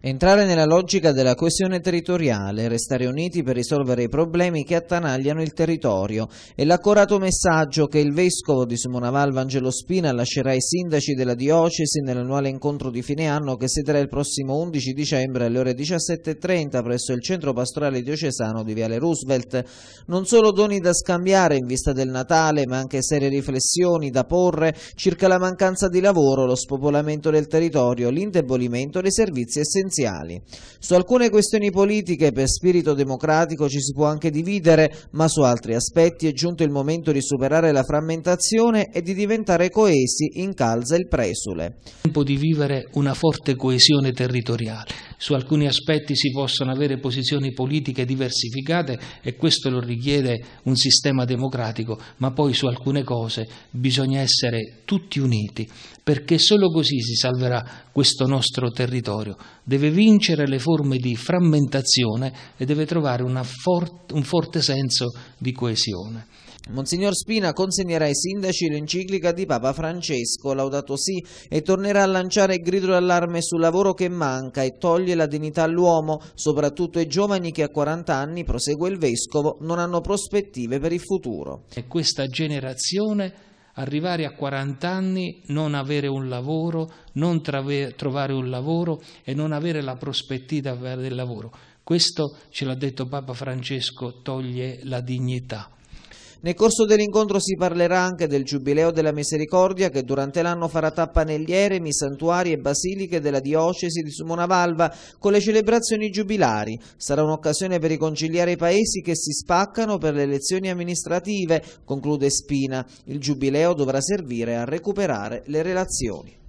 Entrare nella logica della coesione territoriale, restare uniti per risolvere i problemi che attanagliano il territorio e l'accorato messaggio che il vescovo di Simonaval Vangelo Spina lascerà ai sindaci della diocesi nell'annuale incontro di fine anno che si terrà il prossimo 11 dicembre alle ore 17.30 presso il centro pastorale diocesano di Viale Roosevelt. Non solo doni da scambiare in vista del Natale, ma anche serie riflessioni da porre circa la mancanza di lavoro, lo spopolamento del territorio, l'indebolimento dei servizi essenziali essenziali. Su alcune questioni politiche per spirito democratico ci si può anche dividere, ma su altri aspetti è giunto il momento di superare la frammentazione e di diventare coesi in calza il presule. Tempo di vivere una forte coesione territoriale su alcuni aspetti si possono avere posizioni politiche diversificate e questo lo richiede un sistema democratico, ma poi su alcune cose bisogna essere tutti uniti, perché solo così si salverà questo nostro territorio. Deve vincere le forme di frammentazione e deve trovare for- un forte senso di coesione. Monsignor Spina consegnerà ai sindaci l'enciclica di Papa Francesco, laudato sì, e tornerà a lanciare il grido d'allarme sul lavoro che manca e toglie la dignità all'uomo, soprattutto ai giovani che a 40 anni, prosegue il Vescovo, non hanno prospettive per il futuro. E questa generazione, arrivare a 40 anni, non avere un lavoro, non trovare un lavoro e non avere la prospettiva del lavoro. Questo, ce l'ha detto Papa Francesco, toglie la dignità. Nel corso dell'incontro si parlerà anche del Giubileo della Misericordia che durante l'anno farà tappa negli eremi, santuari e basiliche della diocesi di Sumonavalva con le celebrazioni giubilari. Sarà un'occasione per riconciliare i paesi che si spaccano per le elezioni amministrative, conclude Spina. Il Giubileo dovrà servire a recuperare le relazioni.